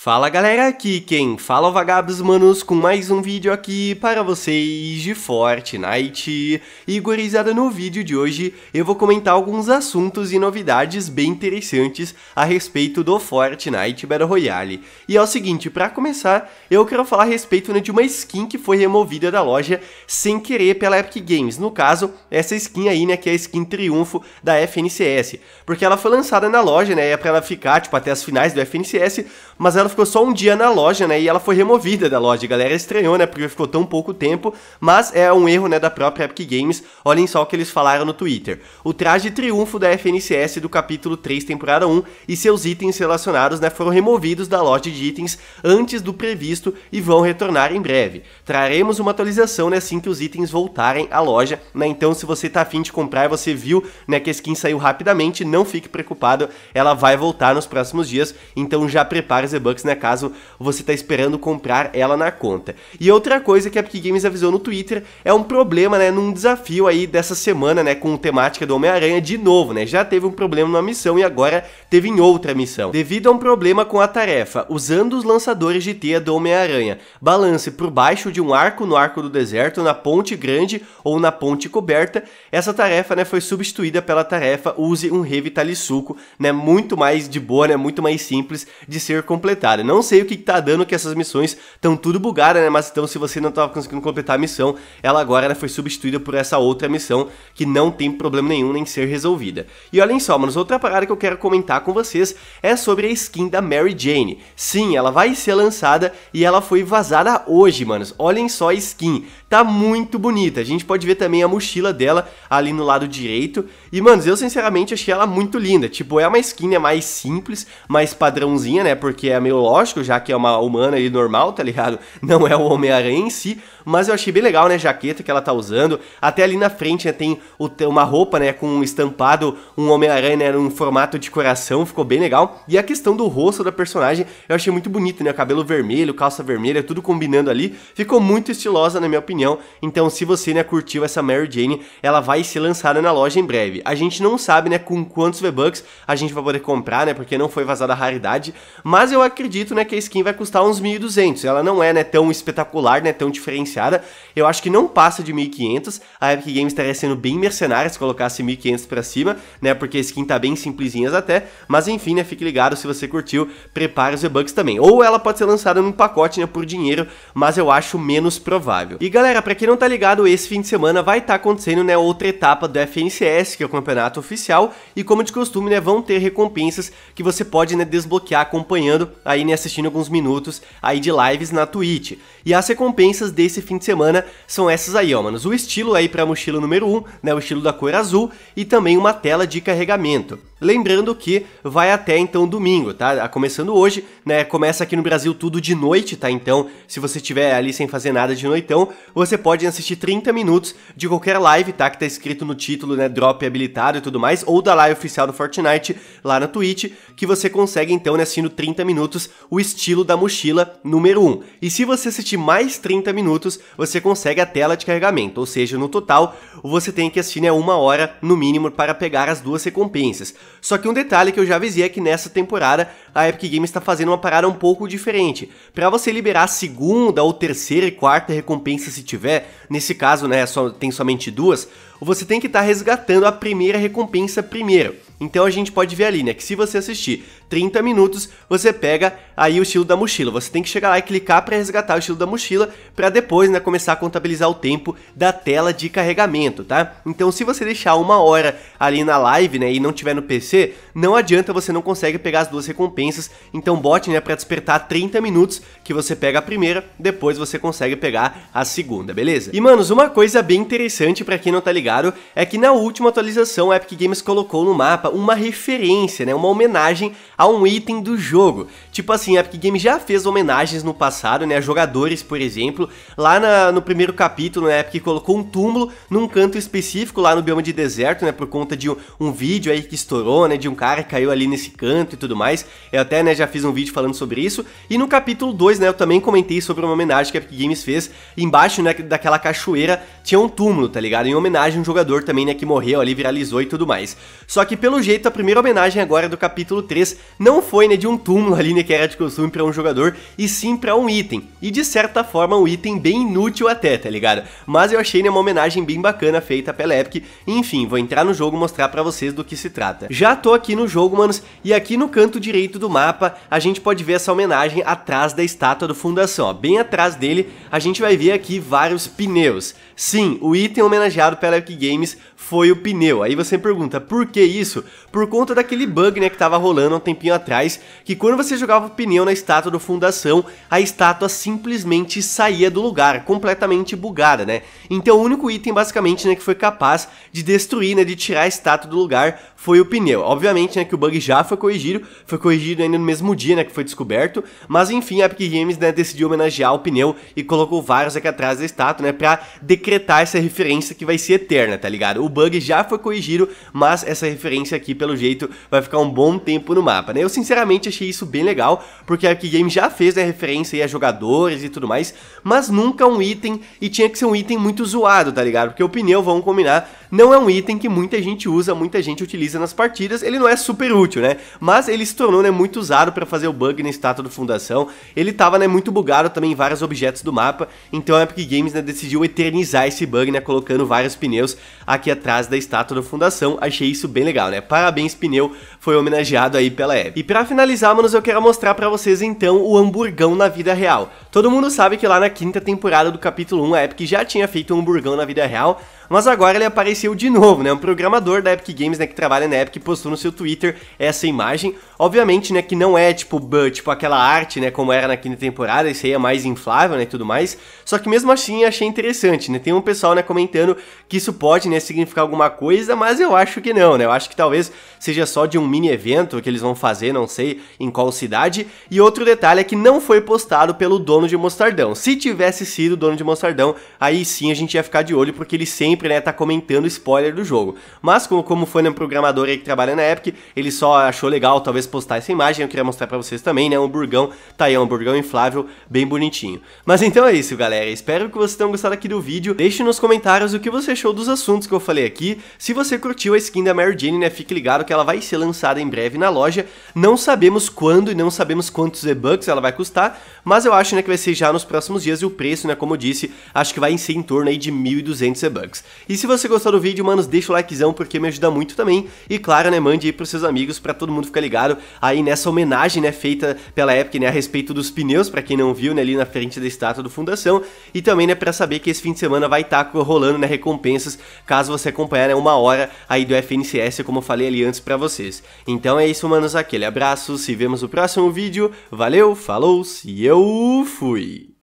Fala galera, aqui quem fala é o Vagabos Manos com mais um vídeo aqui para vocês de Fortnite. E gurizada, no vídeo de hoje eu vou comentar alguns assuntos e novidades bem interessantes a respeito do Fortnite Battle Royale. E é o seguinte, para começar, eu quero falar a respeito né, de uma skin que foi removida da loja sem querer pela Epic Games. No caso, essa skin aí, né, que é a skin Triunfo da FNCS. Porque ela foi lançada na loja, né, é pra ela ficar, tipo, até as finais do FNCS, mas ela ela ficou só um dia na loja, né? E ela foi removida da loja. A galera estranhou, né? Porque ficou tão pouco tempo. Mas é um erro, né? Da própria Epic Games. Olhem só o que eles falaram no Twitter. O traje triunfo da FNCS do capítulo 3, temporada 1 e seus itens relacionados, né? Foram removidos da loja de itens antes do previsto e vão retornar em breve. Traremos uma atualização, né? Assim que os itens voltarem à loja, né? Então, se você tá afim de comprar e você viu, né? Que a skin saiu rapidamente, não fique preocupado. Ela vai voltar nos próximos dias. Então, já prepare Zebug Bucks, né, caso você está esperando comprar ela na conta. E outra coisa que a Epic Games avisou no Twitter é um problema, né, num desafio aí dessa semana, né, com temática do Homem-Aranha de novo, né, já teve um problema numa missão e agora teve em outra missão. Devido a um problema com a tarefa, usando os lançadores de teia do Homem-Aranha, balance por baixo de um arco no arco do deserto, na ponte grande ou na ponte coberta, essa tarefa, né, foi substituída pela tarefa use um revitalisuco, né, muito mais de boa, né, muito mais simples de ser completada cara. Não sei o que, que tá dando, que essas missões estão tudo bugadas, né? Mas então, se você não tava conseguindo completar a missão, ela agora ela foi substituída por essa outra missão que não tem problema nenhum nem ser resolvida. E olhem só, manos, outra parada que eu quero comentar com vocês é sobre a skin da Mary Jane. Sim, ela vai ser lançada e ela foi vazada hoje, manos. Olhem só a skin, tá muito bonita. A gente pode ver também a mochila dela ali no lado direito. E, manos, eu sinceramente achei ela muito linda. Tipo, é uma skin né, mais simples, mais padrãozinha, né? Porque é meio lógico já que é uma humana e normal, tá ligado? Não é o Homem-Aranha em si, mas eu achei bem legal, né, a jaqueta que ela tá usando. Até ali na frente né, tem o, uma roupa, né, com um estampado, um Homem-Aranha, né, num formato de coração, ficou bem legal. E a questão do rosto da personagem eu achei muito bonito, né, cabelo vermelho, calça vermelha, tudo combinando ali. Ficou muito estilosa, na minha opinião. Então, se você, né, curtiu essa Mary Jane, ela vai ser lançada na loja em breve. A gente não sabe, né, com quantos V-Bucks a gente vai poder comprar, né, porque não foi vazada a raridade, mas eu acredito acredito, né, que a skin vai custar uns 1.200. Ela não é, né, tão espetacular, né, tão diferenciada. Eu acho que não passa de 1.500. A Epic Games estaria sendo bem mercenária se colocasse 1.500 para cima, né, porque a skin tá bem simplesinhas até. Mas enfim, né, fique ligado se você curtiu, prepare os V-Bucks também. Ou ela pode ser lançada num pacote, né, por dinheiro, mas eu acho menos provável. E galera, para quem não tá ligado, esse fim de semana vai estar tá acontecendo, né, outra etapa do FNCS, que é o campeonato oficial, e como de costume, né, vão ter recompensas que você pode, né, desbloquear acompanhando a saírem assistindo alguns minutos aí de lives na Twitch. E as recompensas desse fim de semana são essas aí, ó, manos. O estilo aí pra mochila número 1, um, né, o estilo da cor azul e também uma tela de carregamento. Lembrando que vai até então domingo, tá? Ah, começando hoje, né? Começa aqui no Brasil tudo de noite, tá? Então, se você estiver ali sem fazer nada de noitão, você pode assistir 30 minutos de qualquer live, tá? Que tá escrito no título, né? Drop habilitado e tudo mais, ou da live oficial do Fortnite lá na Twitch, que você consegue então, né? Assistindo 30 minutos o estilo da mochila número 1. E se você assistir mais 30 minutos, você consegue a tela de carregamento, ou seja, no total, você tem que assistir, né? Uma hora no mínimo para pegar as duas recompensas. Só que um detalhe que eu já avisei é que nessa temporada a Epic Games está fazendo uma parada um pouco diferente. Para você liberar a segunda ou terceira e quarta recompensa se tiver, nesse caso, né, só tem somente duas, você tem que estar tá resgatando a primeira recompensa primeiro. Então a gente pode ver ali, né, que se você assistir 30 minutos, você pega aí o estilo da mochila. Você tem que chegar lá e clicar para resgatar o estilo da mochila para depois, né, começar a contabilizar o tempo da tela de carregamento, tá? Então se você deixar uma hora ali na live, né, e não tiver no PC, não adianta, você não consegue pegar as duas recompensas. Então bote, né, para despertar 30 minutos que você pega a primeira, depois você consegue pegar a segunda, beleza? E manos, uma coisa bem interessante para quem não tá ligado é que na última atualização a Epic Games colocou no mapa capa uma referência, né, uma homenagem a um item do jogo. Tipo assim, a Epic Games já fez homenagens no passado, né, a jogadores, por exemplo. Lá na, no primeiro capítulo, né, a Epic colocou um túmulo num canto específico lá no bioma de deserto, né, por conta de um, um vídeo aí que estourou, né, de um cara que caiu ali nesse canto e tudo mais. Eu até, né, já fiz um vídeo falando sobre isso. E no capítulo 2, né, eu também comentei sobre uma homenagem que a Epic Games fez. Embaixo, né, daquela cachoeira tinha um túmulo, tá ligado? Em homenagem a um jogador também, né, que morreu ali, viralizou e tudo mais. Só que pelo pelo jeito, a primeira homenagem agora é do capítulo 3 não foi né, de um túmulo ali, né, que era de costume para um jogador, e sim para um item. E de certa forma, um item bem inútil até, tá ligado? Mas eu achei né, uma homenagem bem bacana feita pela Epic. Enfim, vou entrar no jogo mostrar para vocês do que se trata. Já tô aqui no jogo, manos, e aqui no canto direito do mapa, a gente pode ver essa homenagem atrás da estátua do Fundação. Ó. Bem atrás dele, a gente vai ver aqui vários pneus. Sim, o item homenageado pela Epic Games foi o pneu. Aí você pergunta, por que isso? por conta daquele bug né, que estava rolando há um tempinho atrás, que quando você jogava o pneu na estátua do Fundação, a estátua simplesmente saía do lugar, completamente bugada, né? Então o único item basicamente né, que foi capaz de destruir, né, de tirar a estátua do lugar foi o pneu. Obviamente né, que o bug já foi corrigido, foi corrigido ainda no mesmo dia né, que foi descoberto, mas enfim, a Epic Games né, decidiu homenagear o pneu e colocou vários aqui atrás da estátua, né, pra decretar essa referência que vai ser eterna, tá ligado? O bug já foi corrigido, mas essa referência aqui, pelo jeito, vai ficar um bom tempo no mapa, né? Eu sinceramente achei isso bem legal, porque a Arkgame já fez né, referência a jogadores e tudo mais, mas nunca um item, e tinha que ser um item muito zoado, tá ligado? Porque o pneu, vamos combinar, não é um item que muita gente usa, muita gente utiliza nas partidas, ele não é super útil, né? Mas ele se tornou né, muito usado para fazer o bug na estátua do Fundação, ele tava né, muito bugado também em vários objetos do mapa, então a Epic Games né, decidiu eternizar esse bug, né, colocando vários pneus aqui atrás da estátua do fundação, achei isso bem legal, né? Parabéns, pneu, foi homenageado aí pela Epic. E para finalizar, manos, eu quero mostrar para vocês então o hamburgão na vida real. Todo mundo sabe que lá na quinta temporada do capítulo 1 a Epic já tinha feito um hamburgão na vida real, mas agora ele apareceu de novo, né? Um programador da Epic Games, né, que trabalha na Epic, postou no seu Twitter essa imagem. Obviamente, né, que não é tipo, tipo aquela arte, né, como era na quinta temporada, isso aí é mais inflável, né, e tudo mais. Só que mesmo assim achei interessante, né? Tem um pessoal, né, comentando que isso pode, né, significar alguma coisa, mas eu acho que não, né? Eu acho que talvez seja só de um mini evento que eles vão fazer, não sei em qual cidade. E outro detalhe é que não foi postado pelo dono de Mostardão. Se tivesse sido o dono de Mostardão, aí sim a gente ia ficar de olho, porque ele sempre, né, tá comentando spoiler do jogo. Mas como, como foi um programador aí que trabalha na Epic, ele só achou legal, talvez postar essa imagem, eu queria mostrar para vocês também, né? Um burgão tá aí, um burgão inflável, bem bonitinho. Mas então é isso, galera. Espero que vocês tenham gostado aqui do vídeo. Deixe nos comentários o que você achou dos assuntos que eu falei aqui. Se você curtiu a skin da Mary Jane, né? Fique ligado que ela vai ser lançada em breve na loja. Não sabemos quando e não sabemos quantos e bucks ela vai custar, mas eu acho, né, que vai ser já nos próximos dias e o preço, né, como eu disse, acho que vai ser em torno aí de 1.200 e bucks E se você gostou do vídeo, manos, deixa o likezão porque me ajuda muito também. E claro, né, mande aí pros seus amigos para todo mundo ficar ligado aí nessa homenagem, né, feita pela Epic, né, a respeito dos pneus, para quem não viu, né, ali na frente da estátua do Fundação, e também, né, para saber que esse fim de semana vai estar tá rolando, né, recompensas, caso você acompanhar, né, uma hora aí do FNCS, como eu falei ali antes para vocês. Então é isso, manos, aquele abraço, se vemos no próximo vídeo, valeu, falou, e eu fui!